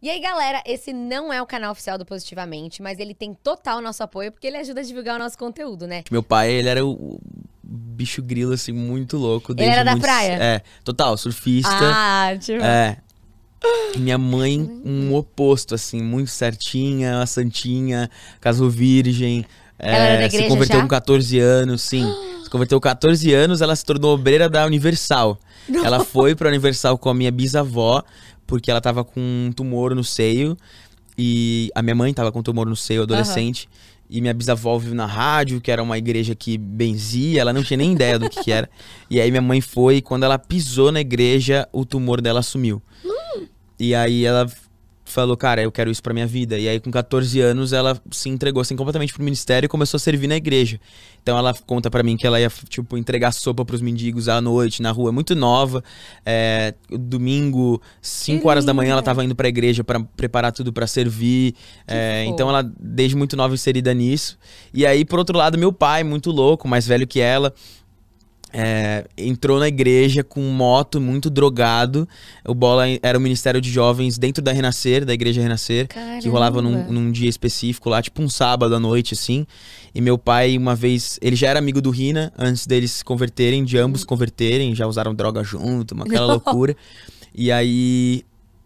E aí, galera, esse não é o canal oficial do Positivamente, mas ele tem total nosso apoio porque ele ajuda a divulgar o nosso conteúdo, né? Meu pai, ele era o bicho grilo, assim, muito louco. Ele era da praia? É, total, surfista. Ah, tipo... É. Minha mãe, um oposto, assim, muito certinha, uma santinha, casou virgem. É, igreja, se converteu já? com 14 anos, sim. se converteu com 14 anos, ela se tornou obreira da Universal. Não. Ela foi pra Universal com a minha bisavó, porque ela tava com um tumor no seio. E a minha mãe tava com um tumor no seio adolescente. Uhum. E minha bisavó viu na rádio, que era uma igreja que benzia, ela não tinha nem ideia do que, que era. E aí minha mãe foi, e quando ela pisou na igreja, o tumor dela sumiu. Hum. E aí ela falou, cara, eu quero isso pra minha vida. E aí, com 14 anos, ela se entregou assim completamente pro ministério e começou a servir na igreja. Então, ela conta para mim que ela ia, tipo, entregar sopa pros mendigos à noite, na rua, muito nova. É, domingo, 5 horas da manhã, ela tava indo pra igreja para preparar tudo para servir. É, então, ela, desde muito nova, inserida nisso. E aí, por outro lado, meu pai, muito louco, mais velho que ela, é, entrou na igreja com moto, muito drogado. O Bola era o Ministério de Jovens dentro da Renascer, da Igreja Renascer, Caramba. que rolava num, num, dia específico lá, tipo um sábado à noite, assim. E meu pai, uma vez, ele já era amigo do Rina, antes deles se converterem, de ambos converterem, já usaram droga junto, uma, aquela loucura. E aí,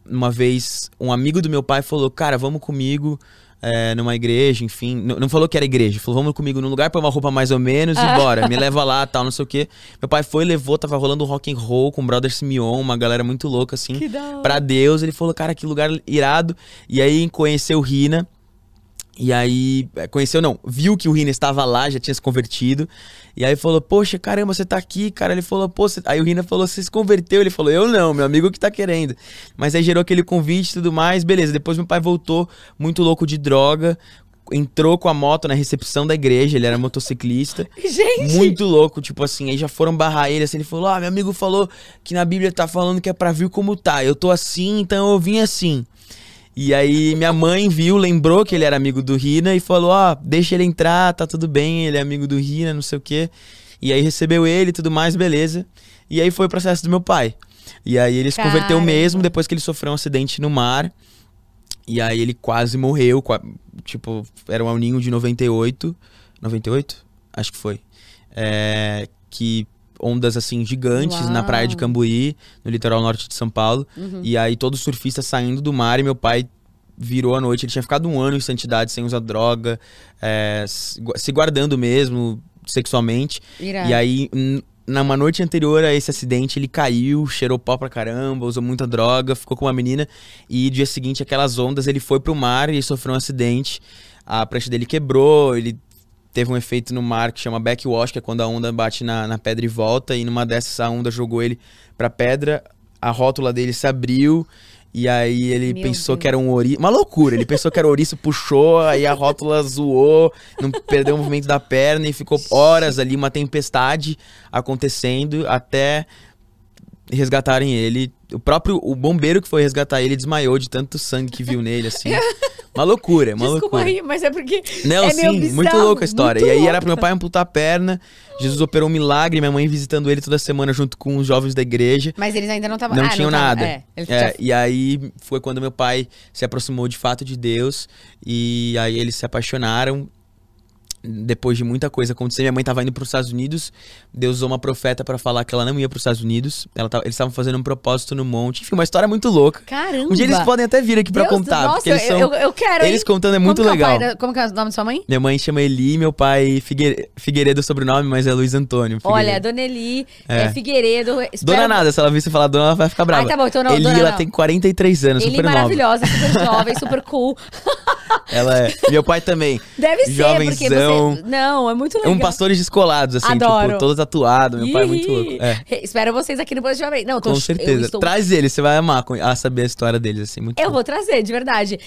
uma vez, um amigo do meu pai falou: Cara, vamos comigo é, numa igreja, enfim. Não, não, falou que era igreja, falou, vamos comigo num lugar, põe uma roupa mais ou menos e ah. bora, me leva lá, tal, não sei o quê. Meu pai foi, levou, tava rolando rock and roll com o Brother Simeon, uma galera muito louca, assim. Que da hora. Pra Deus, ele falou, cara, que lugar irado. E aí conheceu Rina, e aí, é, conheceu não, viu que o Rina estava lá, já tinha se convertido. E aí falou, poxa, caramba, você tá aqui, cara. Ele falou, pô, tá- aí o Rina falou, você se converteu? Ele falou, eu não, meu amigo que tá querendo. Mas aí gerou aquele convite e tudo mais, beleza. Depois meu pai voltou, muito louco de droga, entrou com a moto na recepção da igreja, ele era motociclista. Gente! Muito louco, tipo assim, aí já foram barrar ele, assim, ele falou, ah, meu amigo falou que na Bíblia tá falando que é pra vir como tá, eu tô assim, então eu vim assim. E aí minha mãe viu, lembrou que ele era amigo do Rina e falou: Ó, oh, deixa ele entrar, tá tudo bem, ele é amigo do Rina, não sei o quê. E aí recebeu ele e tudo mais, beleza. E aí foi o processo do meu pai. E aí ele se Caramba. converteu mesmo depois que ele sofreu um acidente no mar. E aí ele quase morreu, tipo, era um aninho de 98. 98? Acho que foi. É, que ondas assim gigantes Uau. na praia de Cambuí, no litoral norte de São Paulo. Uhum. E aí todos os surfistas saindo do mar e meu pai virou à noite. Ele tinha ficado um ano em santidade, sem usar droga, é, se guardando mesmo sexualmente. E aí na uma noite anterior a esse acidente, ele caiu, cheirou pó pra caramba, usou muita droga, ficou com uma menina. E dia seguinte, aquelas ondas, ele foi pro mar e sofreu um acidente. A prancha dele quebrou, ele teve um efeito no mar que chama backwash, que é quando a onda bate na, na pedra e volta, e numa dessas a onda jogou ele pra pedra, a rótula dele se abriu, e aí ele Meu pensou Deus. que era um ouriço. Uma loucura, ele pensou que era ouriço, puxou, aí a rótula zoou, não perdeu o movimento da perna e ficou horas ali, uma tempestade acontecendo até resgatarem ele. O próprio o bombeiro que foi resgatar ele desmaiou de tanto sangue que viu nele, assim. Uma loucura, é uma Desculpa loucura. mas é porque. Não, é sim, muito louca a história. E aí louca. era pro meu pai amputar a perna. Jesus operou um milagre, minha mãe visitando ele toda semana junto com os jovens da igreja. Mas eles ainda não estavam Não ah, tinham não tava, nada. É, é, E aí foi quando meu pai se aproximou de fato de Deus. E aí eles se apaixonaram depois de muita coisa acontecer, minha mãe estava indo para os Estados Unidos. Deus usou uma profeta para falar que ela não ia para os Estados Unidos. Tava, eles estavam fazendo um propósito no monte. Enfim, uma história muito louca. Caramba! Um dia eles podem até vir aqui para contar. Nossa, eles são, eu, eu quero. Eles hein? contando é como muito legal. Pai, como que é o nome da sua mãe? Minha mãe chama Eli, meu pai Figueiredo, Figueiredo é sobrenome, mas é Luiz Antônio. Figueiredo. Olha, Dona Eli é, é Figueiredo. Dona nada, se ela vir você falar dona, ela vai ficar brava. tá bom, então não, Eli, dona ela não. tem 43 anos, Eli super maravilhosa, nova. super jovem, super cool. Ela é. Meu pai também. Deve jovenzão, ser, porque você... Não, é muito é legal. Um pastores descolados, assim, tipo, Adoro. tipo, todo tatuado. Meu Ih, pai é muito louco. É. Espero vocês aqui no jovem Não, tô... Com certeza. Estou... Traz eles, você vai amar a saber a história deles, assim, muito Eu bom. vou trazer, de verdade.